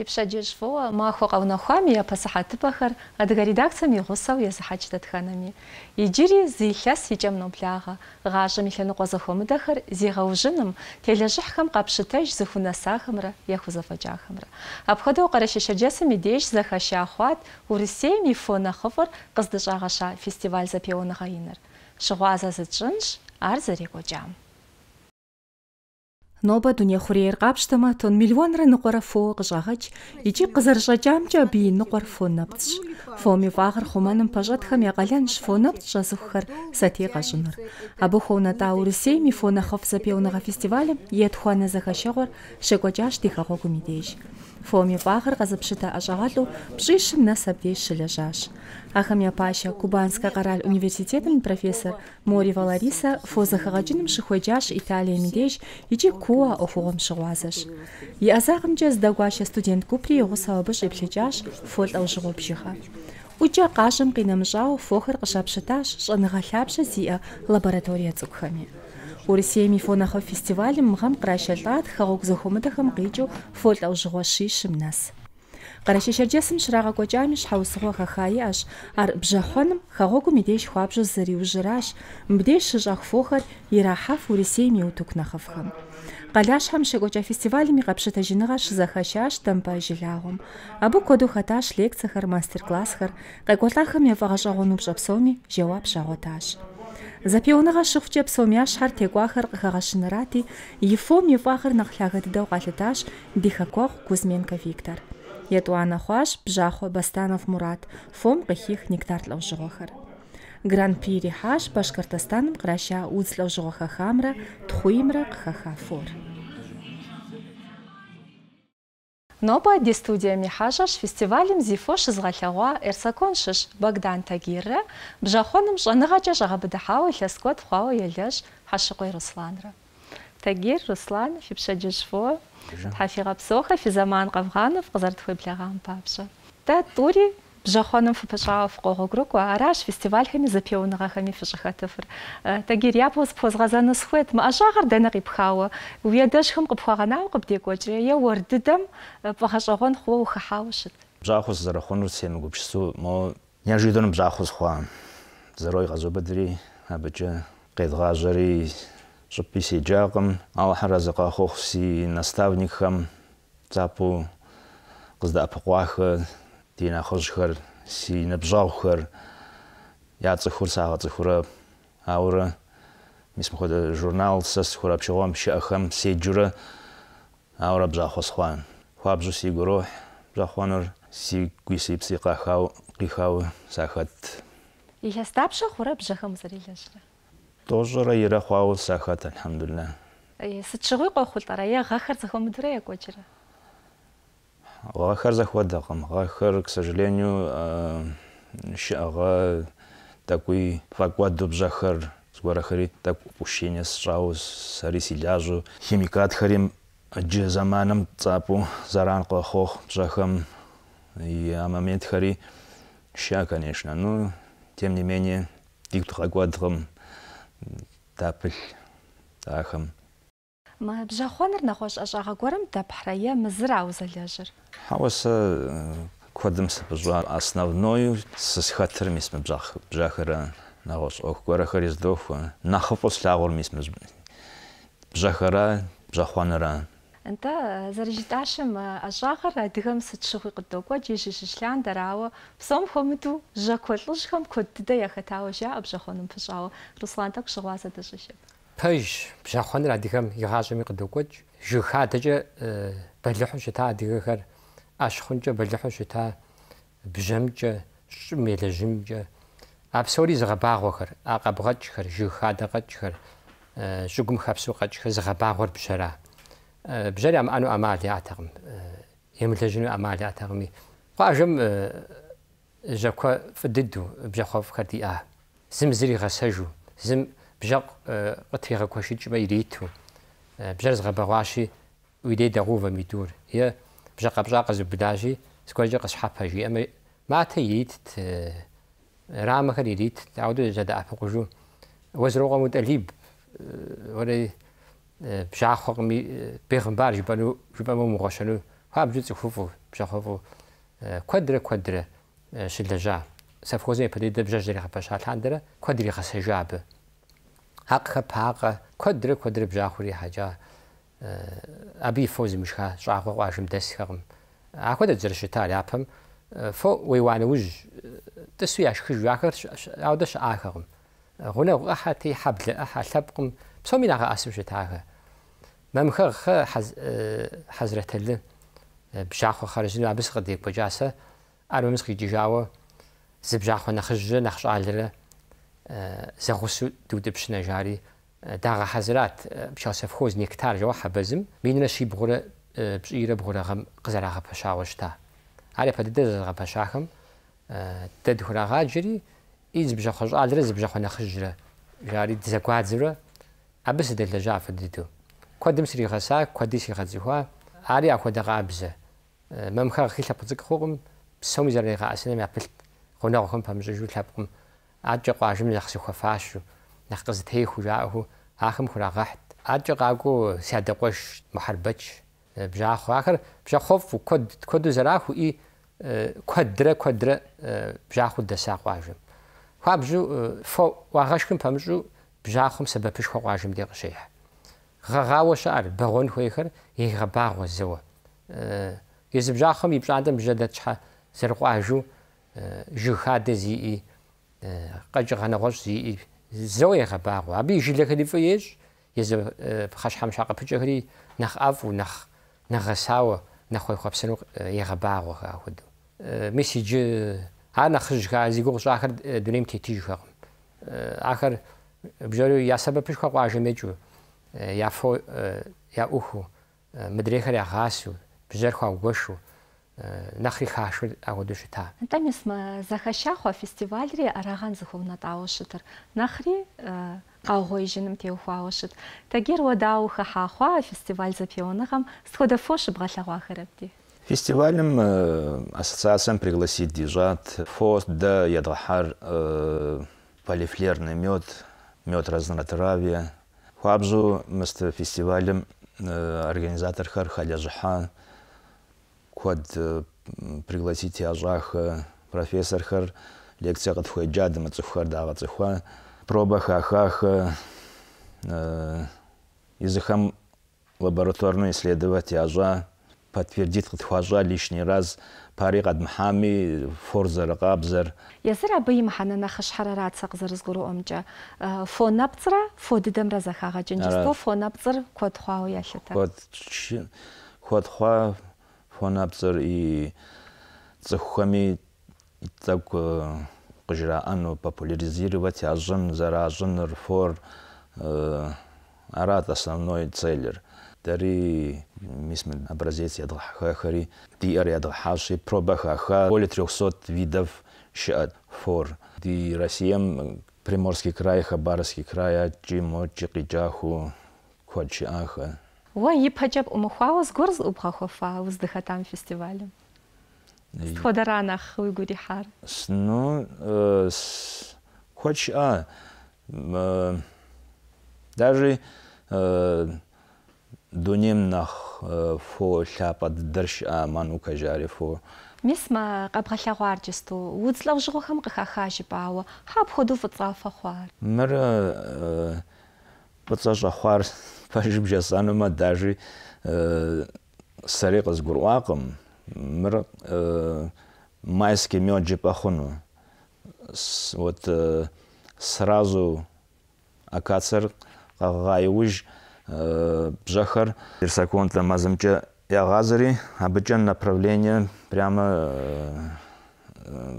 Пипшаджи жвоа махо гъэунэхъуами адга сыхьэтыпӏэхэр адыгэ редакцием и гъусэу езыхьэкӏ дэтхэнэми. Иджыри зы илъэс икӏэм ноблагъэ, гъащӏэм и лъэныкъуэ зэхуэмыдэхэр зигъэужьыным, телэжьыхьхэм къапщытэжь зыхунэсахэмрэ я Апхуэдэу Къэрэщэщэджэсым и деж зэхэща хъуат Урысейм и фо нэхъыфӏыр къыздыщӏагъэща фестиваль зэпеуэныгъэ иныр. Щыгъуазэ зытщӏынщ, ар зэрекӏуэкӏам. Ноба дүния хүрээр гавштама тон миллионра фу гжагач, ичи гзаржа кызаржажамча би нугар Фу Фоми вагар хуманым пажатхам фу фонапч жасуххар сати гажунар. Абу хуна та урисей ми фонахов запеунаға фестивалем ед хуана захашагор шегожаш тихагогумидеш. Фоми фахъыр къэзыпщытэ ажағалу пщӏищым нэс абдеж щылэжьащ. Ахамя паша Кубанска къэрал профессор Мори Валариса фо зэхэгъэкӏыным щыхуеджащ Италием и Куа икӏи куо ӏуэхугъуэм щыгъуазэщ. И ӏэзагъэмкӏэ дагуаша студент Купри игъусэу абы щӏеплъыкӏащ фо лӏэужьыгъуэ бжыгъэ. ӀукӀэ къащэм къинэмыщӀауэ фохэр къыщапщытащ щӀэныгъэ лъапщэ зиӀэ лаборатория Урысейми фонахэ фестивалым мыгъэм къращэлӏат хэгъуэгу зэхуэмыдэхэм къикӏыу фо лӏэужьыгъуэ щищым нэс. Къэрэщэщэрджэсым ар бжьэхъуэным хэгъуэгум и деж хуабжьу зэриужьэращ Абы куэду мастер ме къекӏуэлӏахэм яфӏэгъэщӏэгъуэну пщӏэ псоми жэуап Запионыға шығып жеп сомия текӏуахэр къыхэгъэщынэрати, и фом и фӏагъыр нэхъ Кузьменко Виктор. Етӏуанэ хуаш Бжьахъуэ Бастанов Мурат, фом къыхих нектартлау лӏэужьыгъуэхэр. Гран-при ирихьащ Башкортостаным къраща удз хамра хэхамрэ тхъуимрэ фор. по дестудия михашаш фестивалем зифош изгалхагуа эрсаконшыш Богдан Тагирра, бжахоным жаныгача жағабыдахау хескот хуау елдеш хашықой Русланра. Тагир, Руслан, фипшаджишфо, соха физаман Қавғанов, қызартхой плягам папша. Та тури бжахоным фпшаов когогрук ва араш фестивальхами запионагахами фшхатафр э, тагир япос позгазаны схует машагар дана гипхауа уядашхым кыпхаганау кыпдекочре я вордидам пахашагон хво хахаушит бжахос зарахону семгупшсу мо неожиданно бжахос хуа зарой газобадри абджа кэдгажари шписиджакым алхаразака хохси наставникхам цапу кызда апкуахы ди нэхъыжьхэр, си ныбжьэгъухэр, я цӏыхур сагъэ цӏыхурэ аурэ мис мыхуэдэ журнал сэ хура общагъуэм щыӏэхэм седжурэ аурэ бжахос схъуан. хуабжу си гурохь бжьахъуэнур си гуи си пси къахау къихауэ сахэт. Илъэс дапщэ хъурэ бжьэхэм узэрилэжьрэ? ТӀощӀрэ ирэ хъуауэ сахэт, алъхьэмдулилэ. Сыт щыгъуи я гахар гъэхэр зэхуэмыдурэ екӀуэкӀрэ? Лагахар захватахам. Лагахар, к сожалению, э, ага такой факват дубжахар сгорахари так упущение сразу сарисиляжу химикат харим джи заманом цапу заран хох джахам и амамент хари ща конечно но ну, тем не менее диктхагвадрам тапель тахам بژاخواانر نەخۆش ئەژاغەگوەرم دەپحرەیە مزرا وزەلێژر. حوەسە کۆدم سبژوار ئاسنەڤنۆی سسخەتر میسمە بژاخرە نەخۆش ئۆکگۆرە خەریز دۆخە ناخەپۆس لاغۆر میسمە بژەخەرە بژاخواانەران. Анда зэрэжиташым ажагъэр адыгэм сыт щыгъуи къыдокӏуэ джэжи щышлъан дэрауэ псом хуэмыдэу жьэкуэ лӏыжьхэм куэд дыдэ яхэтауэ жаӏэ бжьэхъуэным Руслан тӏэкӏу پش بچه‌خوان را دیگه یه حاضر می‌کند کج جو خاطر جه بلحوش تا دیگه کر آش خونج بلحوش تا بجم جه شمیل جم جه ابسوری زغبار وکر آقاب قدش کر جو خاطر قدش کر شگم خبسو قدش کر زغبار ور بشره بجایم آنو عملی اتقم یم تجنب عملی اتقمی قاجم جا که فدیدو بچه‌خوان کردی آه زم زیر غصه جو زم بجق قطيغة كوشي جبا يريتو بجرز غبغاشي ويدي دغوفا ميدور هي بجق بجاق زبداجي سكوا جق صحابها جي أما ما تييت رامك يريت تعودو جدا أفقجو وزروغا متأليب وري بجاخو قمي بيغمبار جبانو جبا مو مغشنو ها بجو تخوفو بجاخوفو كودرة كودرة شلجا سافوزين بدي دبجاج دري غباشا الحاندرة كودري غسجابه حق باقة كدر كدر بجاخوري حاجة أبي فوزي مشخا شعاقو قاشم دسخم أكود الزرش تالي اپم فو ويوانا وج تسوي أشخش وياكر أودش آخرم هنا أحاتي حبل أحا لبقم بسومين أغا أسم مم خر خ حضرت حزرة اللي بجاخو خرجنا بس غديك بجاسة أنا مسخي جاوة زبجاخو نخجر نخش على زغسو دو دبش نجاري داغ حزرات بشاس فخوز نكتار جوا حبزم بيننا شي بغورة بشيرة بغورة غم قزراغ بشاوشتا على فد دزغ بشاخم تدهورا غاجري إيز بجاخوش آدرز بجاخونا خجرة جاري دزاكوادزرة أبس دل جاف ديتو كودم سري غسا كودي سي غزيخوا عاري أكو دغابزة ممخا خيلا بزك خوغم بسومي زرني غاسنا ما بلت غناغهم فمزجو تلابقم ӀэкӀэ къуажэм нэхъ сыхуэфащэу, нэхъ къызытехыу жаӀэу ахэм хурагъэхьт. ӀэкӀэ къакӀуэу си адакъуэш Мухьэрбэч бжьахъуэ. Ахэр бжьахъуэфӀу куэд куэду зэрахуи куэдрэ куэдрэ бжьахъуэу дэса къуажэм. Хуабжьу фо Ӏуагъэшхым пэмыщӀу бжьахъуэм сэбэпышхуэ къуажэм де къыщехь. Гъэгъауэ щыӀэр бэгъуэн хуейхэр егъэбагъуэ зэуэ. Езы бжьахъуэм и пщӀантӀэм бжьэ дэтщхьэ зэрыкъуажэу жыг хадэ зиӀи ყაჯღანაღოს ზოეღა ბაღო აბი ჟილეხედი ფიეშ ეს ფხაშხამ შაყა ფჭეხრი ნახ აფუ ნახ ნახასაო ნახ ხო ხაფსენო ეღა ბაღო ხაუდო მისი ჯ ანა ხჟღა ზიგო ხაქერ დუნიმ თითი ჟხა ახერ ბჟორი იასაბე ფიშ ხაყა ჟემეჯუ ია ფო ია უხუ მდრიხარი ახასუ ბჟერ ხაუ გოშუ Э, нахи хашыр агодышта. Тамис э, захащахуа фестивальри араган зуховна таушытыр. Нахри қауғой э, жінім теу хуаушыт. Тагер одау хахахуа фестиваль запионығам схода фошып галағуа хырапти. Фестивалем ассоциациям пригласит дежат фос да ядрахар полифлерный мед, мед разнотравия. Хуабжу мысты с организатор Хархаля Жахан, код э, пригласить ажах профессор хар лекция кот хуэджа дыма цухар дава цуха проба хахах языхам э, лабораторно исследовать ажа подтвердит хважа лишний раз пари гад мхами форзар габзар ясра бим ханана хаш харарат сагзар згуру омча э, фонапцра фодидам разахага джинджисто фонапцр код хуау яшата код код хуау хуанапцар и цехами так кожраан э, популяризировать ажын заражын рфор э, арат основной целлер тари мисмен образец ядхахари тиар ядхаши пробахаха более 300 видов шиат фор ди россиям приморский край хабаровский край ачимо чикиджаху кочиаха О, ипэкӏэ пӏумыхуауэ зыгуэр зыӏубгъэхуэфауэ уздыхэтам фестивалым. Сытхуэдэра нэхъ уигу ирихьар? Ну, куэд щыӏа. Э, даже э, дунейм нэхъ фо лъапӏэ дыдэр а ман укажари фо. Мис мэ къэбгъэлъэгъуар джысту, удз лӏэужьыгъуэхэм къыхаха жыпӏауэ, хьа апхуэдэу фӏыцӏа фэхъуар? Мыр фӏыцӏэ э, жіп жасаныма даже э, сары қыз гурвақым мір э, майский мед жіп ахуну вот э, сразу акацар қағайуыж жахар персаконта мазымча ягазари абычан направление прямо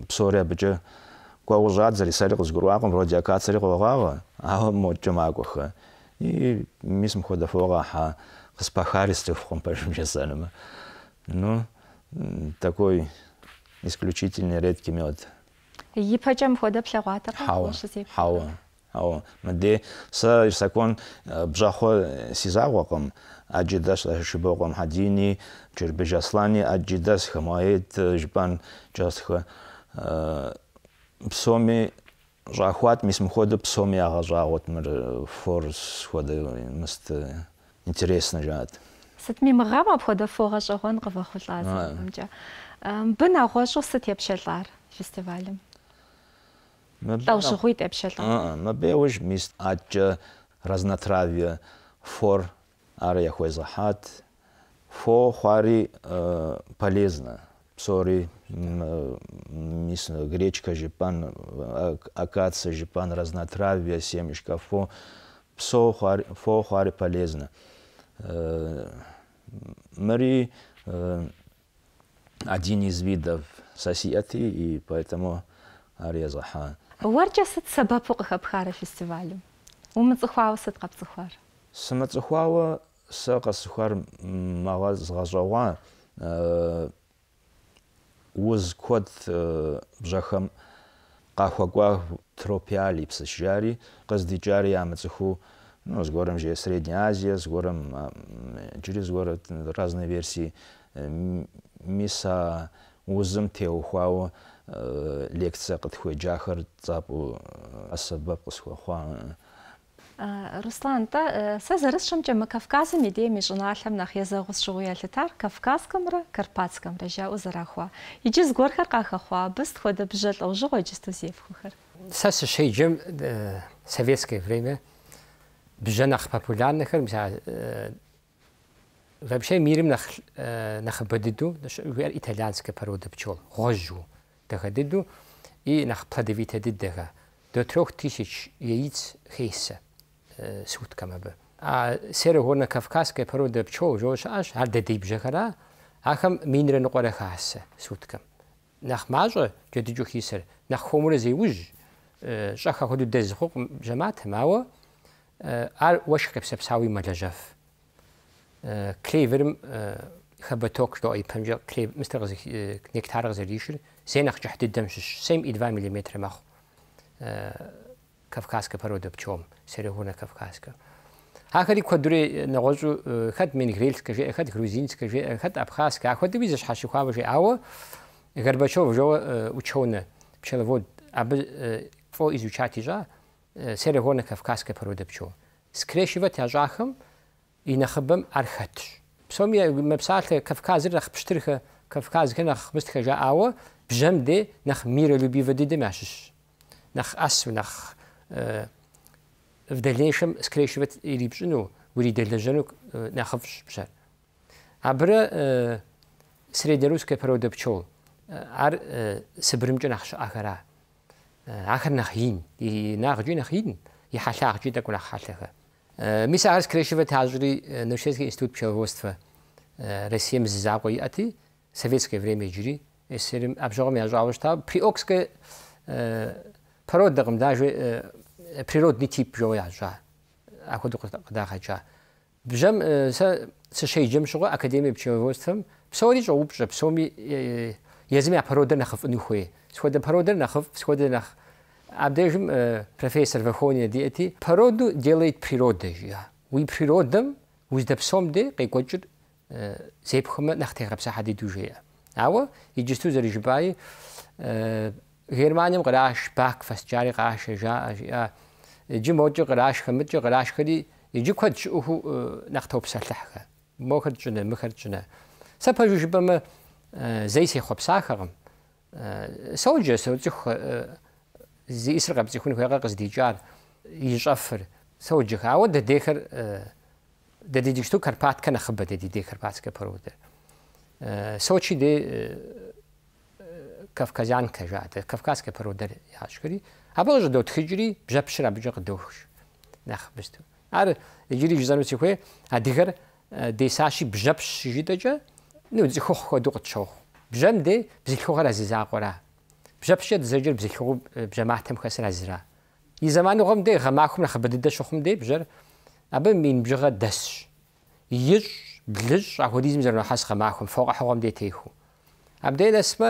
псори абыча куагужадзари сары қыз гурвақым вроде акацари қоғаға ава мочамакуха и мисм ходафогаха хоспахаристых в хомпашмжесанама. Ну, такой исключительный редкий мед. Ипачам ходап шагуата хауа. Хауа. Хауа. Маде са ирсакон э, бжахо сизагуакам. Аджидас шибокам хадини, чирбежаслани, аджидас хамаид, э, жбан джасха. Э, псоми жахуат мисм ходы псомияға жағот мір э, форс ходы э, мысты э, интересно жағат сытми мығам обхода фоға жағон қыва хулазы бін ағошық сыт епшелар фестивалім Должухуй А, Мабе беуж мист атча разнотравье фор ары хой захат. Фо хуари полезно. сори, мисля, э, гречка, жепан, а, акация, жепан, разнотравие, семечка, фо. Псо фо хуари полезно. Э, Мари э, один из видов сосиати, и поэтому ария захан. Уарчасат сабапука бхара фестивалю. Умацухуава саткапцухуар. Самацухуава сакасухуар мага згажауа. уз код э, бжьэхэм къахуэкӀуа тропиали псыщжари, къыздикӀари ямыцӀыхуу ну, зыгуэрым же Средняя Азия, зыгуэрым иджыри э, зыгуэр разные версии э, миса узм теухуау теухуауэ лекция къытхуеджахэр цӀапӀу сэбэп къысхуэхъуа Э, Руслан, Русланта, э, са зарысшамча мы Кавказым иде межналхам нах язагус шугуялитар Кавказкамра, Карпатскамра жа узарахуа. Иджи згорхар кахахуа, быст хода бжал аужуго иджи стузевхухар. Са сышейджим э, советское время бжанах популярных, вообще мирим нах нах бадиду, итальянская порода пчел, гожжу, дагадиду и нах плодовитая дидага. До трех тысяч яиц хейса – هر بە سێرە هۆرنە کەفکاسکە پەرۆ دەبچۆ ژۆش ئاش هەر دەدەی بژەکەرا ئاخەم مینرە نقۆرە خاسە سوودکەم نەخماژە جدیجوکی سەر نەخۆمرە زیوژ شەخە خۆ دەزخۆق جەمات هەماوە ئار وەشکە مجازف. پساوی خب کلێڤرم خەبەتۆکشتۆ ئەی پنج نێکتارە زەریشر سێ نەخجەحتی دەمشش سم ئیدوان میلیمترمەخ کەفکاسکە پەرۆدە بچۆم سەرەهونە کەفکاسکە. هاکەری کۆدرێ نەغۆز و خەت منگرێلکەژێ ئەخەت گروزینسکەژێ ئەخەت ئەبخاسکە خۆت بیزش حەشیخوا بژێ ئەوە گەربەچۆ بژەوە وچۆنە پشەلەۆ فۆ ئیز و چاتیژە سەرەهۆنە کەفکاسکە پەرۆدە بچۆ. سکرێشیوە تیاژاخم ئینەخبم ئەرخەتش. پسۆمی مەبساتە کەفکازر نەخ پشترخە کەفکازکە نەخ بستخەژە ئاوە بژەم دێ نەخ میرە لوبیڤ دێ دەماشش. نەخ ئەس و نەخ Э, в дальнейшем скрещивать э, э, и рипшину вури дельдежену нахавш пшар. Абра среднерусская природа пчел ар сибримчу нахш ахара. Ахар нахин, и нахджу нахин, и хаша ахджу такула хашаха. Мис ар скрещивать азри Нашевский институт пчеловодства Россием зизаку и ати, советское время джири, эсерим абжогам язу авуштав, при окске природным даже природный тип жояжа. Акуда куда хача. Бжем се се шей жемшуга академия пчеловодством. Псори жо упже псоми язми природа на хф нихуе. Сходе природа на хф, сходе на Абдежим профессор Вахония диети природу делает природа жия. Уй природам узда псом де кайкочур зепхме нахтегапса хади дужея. Ао и жесту зарижбай э غيرمانيم قراش باك فسجاري قراش جا جا يجي موجي قراش خمتي قراش خدي يجي كود شوه نختو بسلحة مو خرجنا مخرجنا سبا جوج بما زي سي خب ساخرم سوجا سوجا زي إسر قبل يكون هو قصد ديجار يجفر سوجا عود ديخر ددي ديجتو كربات كان خبة ددي ديخر باتسكا برودر سوتشي دي کەفکەزیان کەژاتێت کەفکاسکە پەرۆدەر یاشکری هەبەژ دەوت خجری بژە پیشرا بجق دۆخش نەخبست ئار گیری زەنوسی خوێ هەدیگەر دەیساشی بژە پیشژی دەجە نوزی خۆ خۆ دوقت شۆخ بژەم دێ بزیکۆغەرە زیزاقۆرە بژە پیشێت زەجر بزیکۆ بژەماتم خەسرە زیرا ی زەمان غۆم دێ غەماخم نەخە بەدە شخم ده بجر ئەبە مین بژغە دەس یش بلژ ئەهودیزم زەرەوە حەس غەماخم فوق حەوەم ده تێخو ئەبدەی دەسمە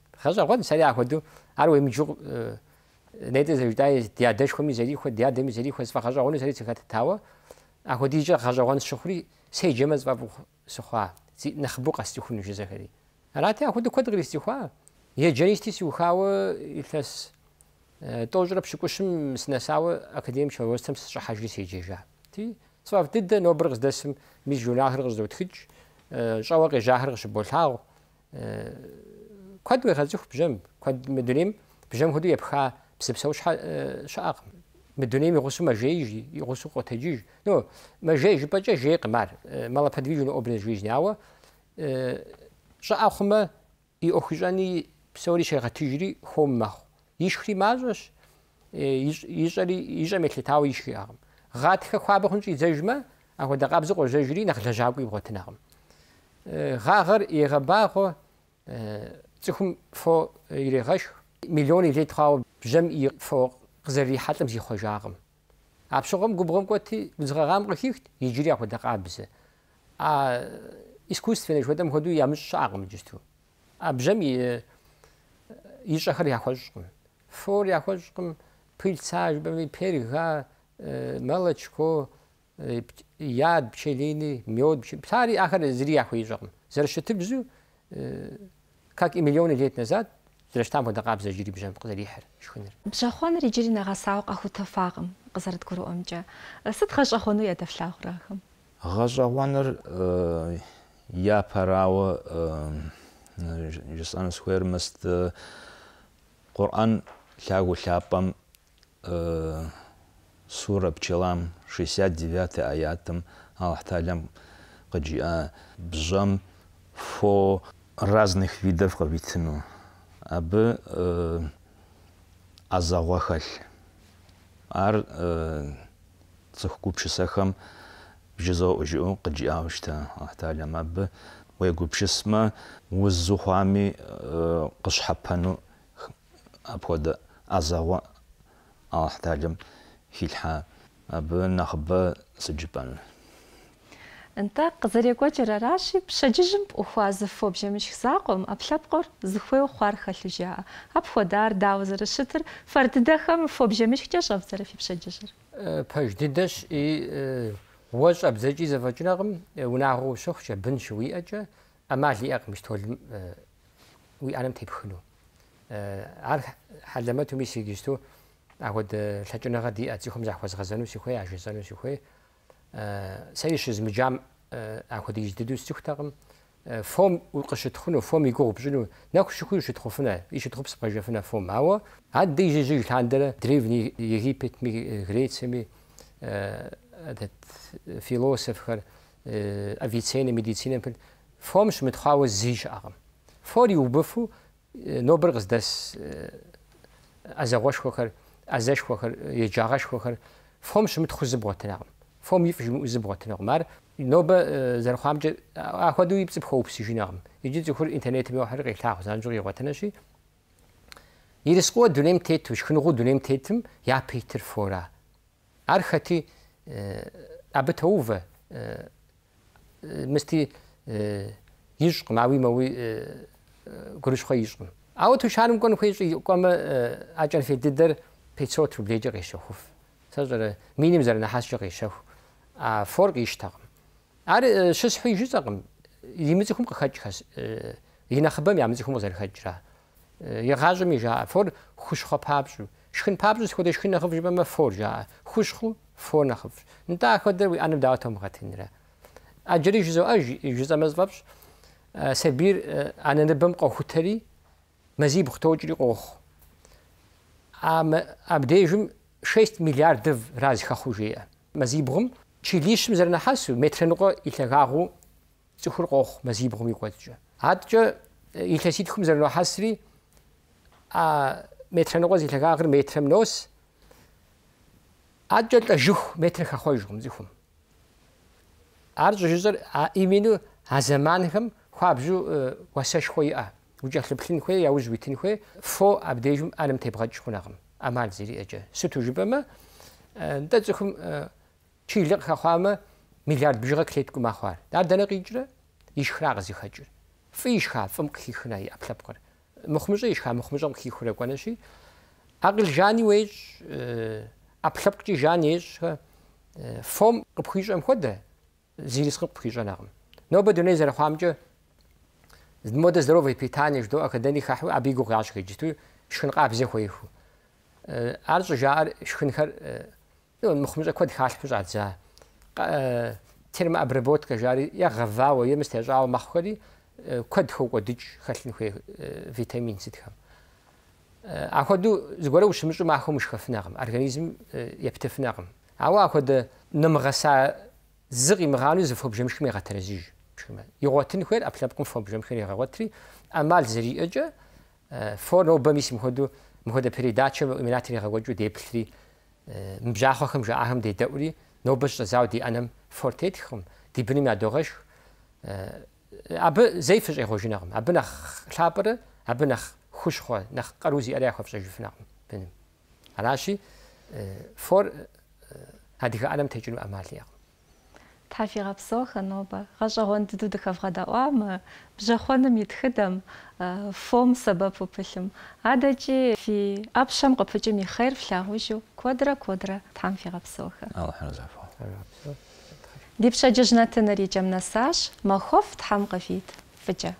خزر خود سری خودو هر ویم جو نیت زیدای دیادش خمی زری خود دیاد می زری خود فخر خون زری چکات تاوا اخو دیج خزر خون شخری سه جمز و سخوا نخبو قستی خون جزه خری راتی خود کد غری استخوا یه جریستی سی خوا الفس اه، توجرب شكوشم سنساو اكاديم شوستم شحاجي سيجيجا تي صواف ضد نو برغز دسم ميز جوناهر غزو تخج شواقي جاهر غش بولتاو ქვედ ვეღაზი ხბჟემ ქვედ მედრიმ ბჟემ ხუდი ეფხა ფსიფსო შაარ მედნიმი რუსუ მაჟეიჯი რუსუ ყოთეჯი ნო მაჟეიჯი პაჭა ჟე ყმარ მალაფადვიჯი ობრეჟიჟნიავა შაახმა ი ოხიჟანი ფსორი შეღათიჯრი ხომახ იშხრი მაზოს იშარი იშემეთი თავი იშხიაღ ღათხა ხაბხუნჭი ძეჟმა ახო და ყაბზე ყო ჟეჟრი ნახლა ჟაგვი ბღოთნაღ ღაღერ იღა ბახო цихм фо э, ирегаш миллион ири трау жем и фо гзери хатм зи хожагам абшогам губгам квати бзгагам гхихт иджири аху да кабзе а искусственный жодам ходу ям шагам джисту абжем и э, и шахар э, яхожгам фор яхожгам пилцаж бами перга малачко яд пчелини мёд пчелини ахар зри яхожгам зэрэшэтэ бзу как и миллионы лет назад, Зрештам хода қабза жири бижам қызар ихар шхунер. Бжахуанар иджири нағасау қахута фағым қызарат көру омча. Э, сыд ғажахуану яда флағырағым? Ғажахуанар я парауы жасан схуермаст Құран лягу ляпам сура пчелам 69 аятам Аллах талям қаджиа бжам фо разных видов гавитну. Абы э, азагуахаль. Ар э, цехкупшисахам бжизо ужиу кджиаушта. Ахталям абы уегупшисма уззухами э, абхода азава азагуа. Ахталям хильха. Абы нахба саджипану. ента қызырекочра раши пшаджижим ухвазы фобжемиш сақом аплапқор зхве ухвар халжа апходар давзыры шытыр фардыдахам фобжемиш чашавзыры фипшаджижир пашдидаш и ваш абзаджи зафачнагым унагу шухча биншуи ача амали ақмиш тол уи анам тепхну ар халламату мисигисту агод шачнага ди ацихум захвазгазану сихуе ажизану сихуе саишыз мыджам ахуэдэ издыду сцӏыхутэкъым фом укъыщытхъуну, фом игугъупщӏыну, нэху щыхуи ущытхъуфынэ, ищытхъупс бгъэжэфынэ фом. Ауэ адэ ижьыжьыж лъандэрэ древний Египетми, Грециями этот философхэр, Авиценна, медицинэм пыл фом щымытхъуауэ зи щыӏэкъым. Фор иубыфу нобэр къыздэс ӏэзэгъуэшхуэхэр, ӏэзэшхуэхэр, еджагъэшхуэхэр фом щымытхъу зыбгъуэтынакъым. فۆمی نوبة زر خامج اه، زەرخام اه، ئاخوادووی بچ بخۆ پسیژینام یجی خور ئینتەرنێتی مەوە هەرقی تاخزان جوی وەتەنەشی یریسقوە دونێم تێت توشکنغ و دونێم تيتم يا بيتر فورا ئەر خەتی اه، مستي يشق هیچ ماوي مەوەی گرشخۆ هیچم ئەوە توشانم کۆن خۆی کۆمە أجان في ددر بيتسوت تروبلێجە ڕێشەخف سەر مينيم زرنا نەحاس ڕێشەخ а форг иштагам ар шисхи жизагам имицхум кхачхас инахбам ямицхум зархачра яхажми жа фор хушха пабш шхин пабш сходе шхин нахвжба ма фор жа хушху фор нахв нта ходе анам даатом гатинра аджри жизо аж жизамаз вабш себир ананебам кхутери мазиб хтоджри кох ам абдежим 6 миллиардов раз хахужия мазибрум чилишм зэрнэ хасу метренго илэгагу цухур гох мазибгум икватжа атжа э, илэситхум зэрнэ хасри а метренго зилэгагэр метремнос атжа та жух метре хахойжгум зихум арж жузэр а имину азаманхам хабжу васаш э, хойа уджахлэплин хой яуз витин хой фо абдежум алэм тебгач хунагам амал зири эжэ сутужбама э дэ цухум э چیلق خواهم میلیارد بیشتر کلیت کم آخوار در دنگی جره ایش خرگزی خجر فیش خا فم کی خنای اپلاب کن مخمجه ایش خا مخمجه کی خوره کنشی عقل جانی ویج اپلاب کی جانیش فم قبخیش ام خوده زیریس قبخیش نگم نو بدونی زر خواهم جه مدة здоровое питание, что академии хаху абигу гашки, что шхинка абзе хуйху. Арзу جار шхинхар ну мухмжа кват хаалхмжа за терм обработка жари я гвао я мисте жао маххади кват хуго дич хэлэн хэ витамин ситхам а ходу згоре ушмжу махумш хэфнагм организм ептефнагм ава ход нмгаса зыгы мгалу зэ фобжемш хмэ гатэрэзи хмэ йоготин хэр аплапкум фобжем хэр яготри амал зэри эджа фоно бамисм ходу мхода передача имена тэр гагоджу дэплри مبجاخوخم جاهم دي دوري نو باش زاو دي انم فورتيتخم دي بني ما اب زيفش ايروجينغم اب نخ خابره اب نخ خوشخو نخ قروزي اريا خوفش جفنغم بنم علاشي فور هذه علم تجنو اماليه тхьафигъэ псэуха нобэ. Гъэщӏэгъуэн дыдэу дыхэвгъэдэӏуамэ, бжьэхъуэным и тхыдэм, фом сэбэп упылъым. фи ӏэпщэм къыпыкӏым и хъер флъагъужу куэдрэ куэдрэ тхьэм фигъэпсэухэ. Аллахьыр зэфо. Ди пщэдджыжь нэтыныр и кӏэм махуэф тхьэм къывит. Фыкӏэ.